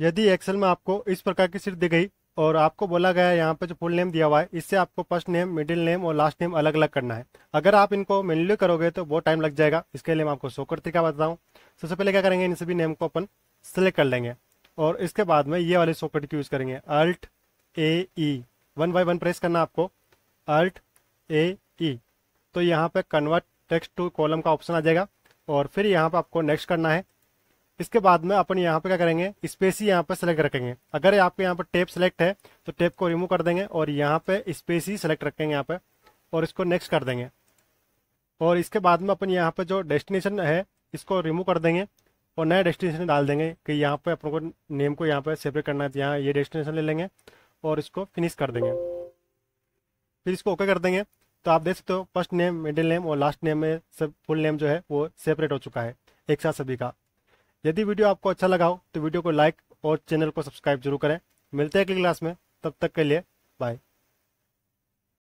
यदि एक्सेल में आपको इस प्रकार की सीट दी गई और आपको बोला गया यहाँ पर जो फुल नेम दिया हुआ है इससे आपको फर्स्ट नेम मिडिल नेम और लास्ट नेम अलग अलग करना है अगर आप इनको मेनली करोगे तो बहुत टाइम लग जाएगा इसके लिए मैं आपको शो कर तरीका बताऊँ सबसे पहले क्या करेंगे इन सभी नेम को अपन सेलेक्ट कर लेंगे और इसके बाद में ये वाले सॉकेट की यूज़ करेंगे alt A E one by one press करना आपको अल्ट ए ई तो यहाँ पे कन्वर्ट टेक्स्ट टू कॉलम का ऑप्शन आ जाएगा और फिर यहाँ पे आपको नेक्स्ट करना है इसके बाद में अपन यहाँ पे क्या करेंगे स्पेस ही यहाँ पे सेलेक्ट रखेंगे अगर आपके यहाँ पर टेप सेलेक्ट है तो टेप को रिमूव कर देंगे और यहाँ पे स्पेस ही सेलेक्ट रखेंगे यहाँ पे और इसको नेक्स्ट कर देंगे और इसके बाद में अपन यहाँ पे जो डेस्टिनेशन है इसको रिमूव कर देंगे और नया डेस्टिनेशन डाल देंगे कि यहाँ पे अपन को नेम को यहाँ पे सेपरेट करना है तो यहाँ ये डेस्टिनेशन ले लेंगे और इसको फिनिश कर देंगे फिर इसको ओके कर देंगे तो आप देख सकते हो फर्स्ट नेम मिडिल नेम और लास्ट नेम में सब फुल नेम जो है वो सेपरेट हो चुका है एक साथ सभी का यदि वीडियो आपको अच्छा लगा हो तो वीडियो को लाइक और चैनल को सब्सक्राइब जरूर करें मिलते हैं अगली क्लास में तब तक के लिए बाय